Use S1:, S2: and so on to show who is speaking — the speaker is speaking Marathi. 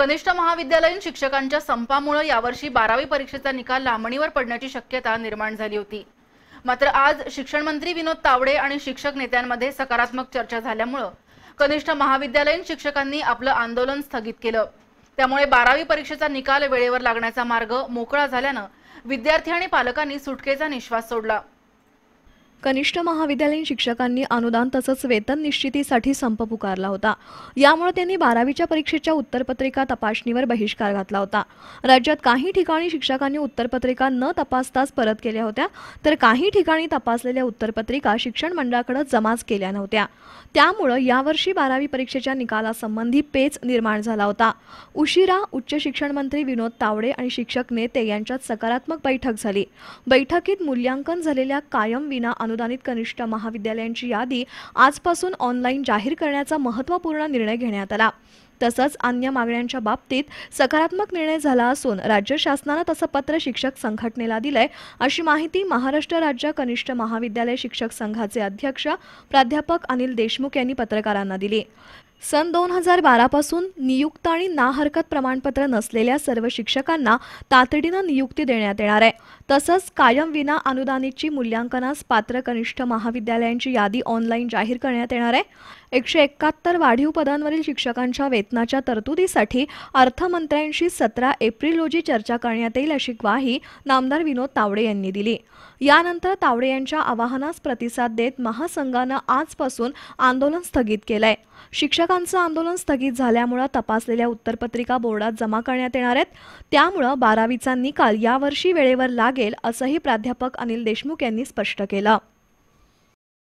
S1: कनिष्ठ महाविद्यालयीन शिक्षकांच्या संपामुळे यावर्षी बारावी परीक्षेचा निकाल लांबणीवर पडण्याची शक्यता निर्माण झाली होती मात्र आज शिक्षण मंत्री विनोद तावडे आणि शिक्षक नेत्यांमध्ये सकारात्मक चर्चा झाल्यामुळं कनिष्ठ महाविद्यालयीन शिक्षकांनी आपलं आंदोलन स्थगित केलं त्यामुळे बारावी परीक्षेचा निकाल वेळेवर लागण्याचा मार्ग मोकळा झाल्यानं विद्यार्थी आणि पालकांनी सुटकेचा निश्वास सोडला
S2: कनिष्ठ महाविद्यालयीन शिक्षकांनी अनुदान तसंच वेतन निश्चितीसाठी संप पुकारला होता यामुळे त्यांनी बारावीच्या परीक्षेच्या उत्तरपत्रिका तपासणीवर बहिष्कार घातला होता राज्यात काही ठिकाणी शिक्षकांनी उत्तरपत्रिका न तपासताच परत केल्या होत्या तर काही ठिकाणी तपासलेल्या उत्तरपत्रिका शिक्षण मंडळाकडे जमाच केल्या नव्हत्या त्यामुळे यावर्षी बारावी परीक्षेच्या निकालासंबंधी पेच निर्माण झाला होता उशिरा उच्च शिक्षण मंत्री विनोद तावडे आणि शिक्षक नेते यांच्यात सकारात्मक बैठक झाली बैठकीत मूल्यांकन झालेल्या कायम विना अनुदानित कनिष्ठ महाविद्यालयांची यादी आजपासून ऑनलाईन जाहीर करण्याचा महत्त्वपूर्ण निर्णय घेण्यात आला तसंच अन्य मागण्यांच्या बाबतीत सकारात्मक निर्णय झाला असून राज्य शासनानं तसं पत्र शिक्षक संघटनेला दिलंय अशी माहिती महाराष्ट्र राज्य कनिष्ठ महाविद्यालय शिक्षक संघाचे अध्यक्ष प्राध्यापक अनिल देशमुख यांनी पत्रकारांना दिली सन दोन हजार बारापासून नियुक्त आणि ना हरकत प्रमाणपत्र नसलेल्या सर्व शिक्षकांना तातडीनं नियुक्ती देण्यात येणार आहे तसंच कायम विना अनुदानितची मूल्यांकनास पात्र कनिष्ठ महाविद्यालयांची यादी ऑनलाईन जाहीर करण्यात येणार आहे एकशे एकाहत्तर वाढीव पदांवरील शिक्षकांच्या वेतनाच्या तरतुदीसाठी अर्थमंत्र्यांशी सतरा एप्रिल रोजी चर्चा करण्यात येईल अशी ग्वाही नामदार विनोद तावडे यांनी दिली यानंतर तावडे यांच्या आवाहनास प्रतिसाद देत महासंघानं आजपासून आंदोलन स्थगित केलं आहे शिक्षकांचं आंदोलन स्थगित झाल्यामुळं तपासलेल्या उत्तरपत्रिका बोर्डात जमा करण्यात येणार आहेत त्यामुळं बारावीचा निकाल यावर्षी वेळेवर लागेल असंही प्राध्यापक अनिल देशमुख यांनी स्पष्ट केलं